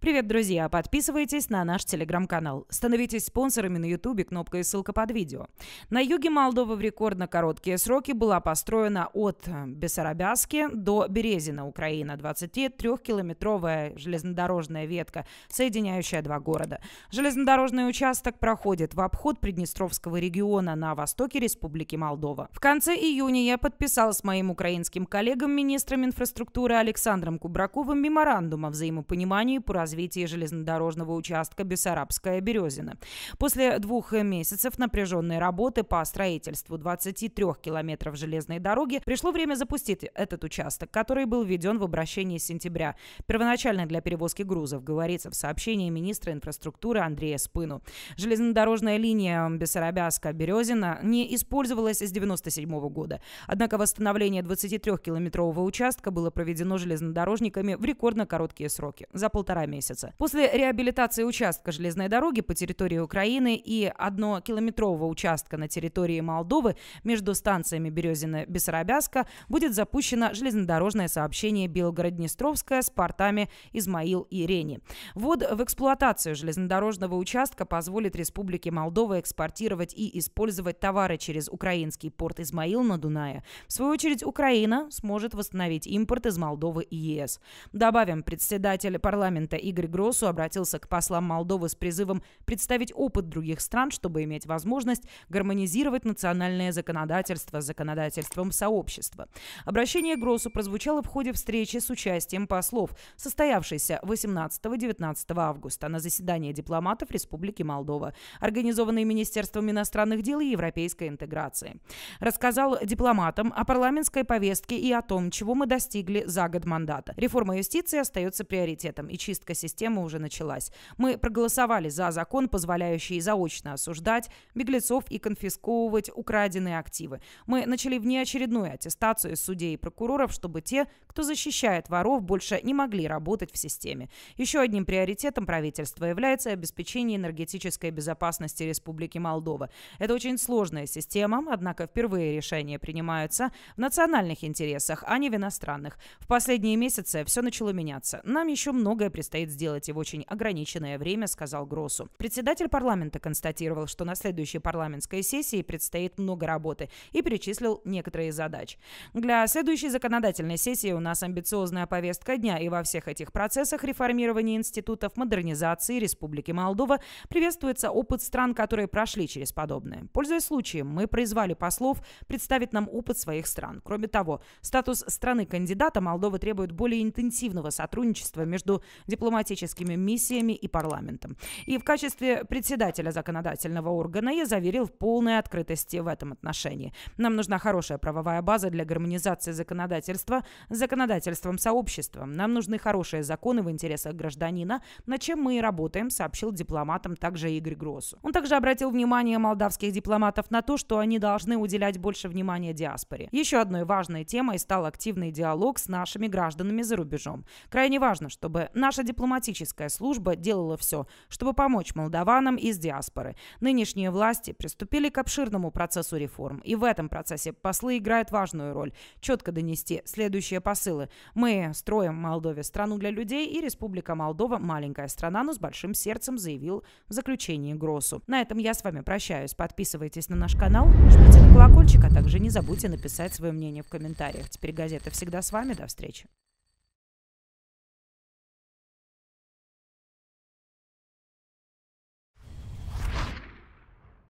Привет, друзья! Подписывайтесь на наш телеграм-канал. Становитесь спонсорами на ютубе кнопкой ссылка под видео. На юге Молдовы в рекордно короткие сроки была построена от э, Бессарабяски до Березина, Украина, 23-километровая железнодорожная ветка, соединяющая два города. Железнодорожный участок проходит в обход Приднестровского региона на востоке Республики Молдова. В конце июня я подписал с моим украинским коллегом, министром инфраструктуры Александром Кубраковым меморандум о взаимопонимании по развитии железнодорожного участка Бессарабская-Березина. После двух месяцев напряженной работы по строительству 23 километров железной дороги пришло время запустить этот участок, который был введен в обращение с сентября. Первоначально для перевозки грузов, говорится в сообщении министра инфраструктуры Андрея Спыну. Железнодорожная линия Бессарабяска-Березина не использовалась с 1997 года. Однако восстановление 23-километрового участка было проведено железнодорожниками в рекордно короткие сроки – за полтора месяца месяца. После реабилитации участка железной дороги по территории Украины и однокилометрового участка на территории Молдовы между станциями Березина-Бессарабяска будет запущено железнодорожное сообщение Белгород-Днестровское с портами Измаил и Рени. Ввод в эксплуатацию железнодорожного участка позволит Республике Молдова экспортировать и использовать товары через украинский порт Измаил на Дунае. В свою очередь, Украина сможет восстановить импорт из Молдовы и ЕС. Добавим, председатель парламента и Игорь Гросу обратился к послам Молдовы с призывом представить опыт других стран, чтобы иметь возможность гармонизировать национальное законодательство с законодательством сообщества. Обращение Гросу прозвучало в ходе встречи с участием послов, состоявшейся 18-19 августа на заседании дипломатов Республики Молдова, организованной Министерством иностранных дел и европейской интеграции. Рассказал дипломатам о парламентской повестке и о том, чего мы достигли за год мандата. Реформа юстиции остается приоритетом, и чистка система уже началась. Мы проголосовали за закон, позволяющий заочно осуждать беглецов и конфисковывать украденные активы. Мы начали внеочередную аттестацию судей и прокуроров, чтобы те, кто защищает воров, больше не могли работать в системе. Еще одним приоритетом правительства является обеспечение энергетической безопасности Республики Молдова. Это очень сложная система, однако впервые решения принимаются в национальных интересах, а не в иностранных. В последние месяцы все начало меняться. Нам еще многое предстоит позволит сделать его очень ограниченное время, сказал Гроссу. Председатель парламента констатировал, что на следующей парламентской сессии предстоит много работы и перечислил некоторые задачи. Для следующей законодательной сессии у нас амбициозная повестка дня, и во всех этих процессах реформирования институтов, модернизации Республики Молдова приветствуется опыт стран, которые прошли через подобное. Пользуясь случаем, мы призвали послов представить нам опыт своих стран. Кроме того, статус страны-кандидата Молдова требует более интенсивного сотрудничества между дипломатическими дипломатическими миссиями и парламентом. И в качестве председателя законодательного органа я заверил в полной открытости в этом отношении. Нам нужна хорошая правовая база для гармонизации законодательства с законодательством сообщества. Нам нужны хорошие законы в интересах гражданина, над чем мы и работаем, сообщил дипломатам также Игорь Гросу. Он также обратил внимание молдавских дипломатов на то, что они должны уделять больше внимания диаспоре. Еще одной важной темой стал активный диалог с нашими гражданами за рубежом. Крайне важно, чтобы наша дипломатия дипломатическая служба делала все, чтобы помочь молдаванам из диаспоры. Нынешние власти приступили к обширному процессу реформ, и в этом процессе послы играют важную роль. Четко донести следующие посылы. Мы строим Молдове страну для людей, и Республика Молдова – маленькая страна, но с большим сердцем, заявил в заключении Гроссу. На этом я с вами прощаюсь. Подписывайтесь на наш канал, жмите на колокольчик, а также не забудьте написать свое мнение в комментариях. Теперь газета всегда с вами. До встречи.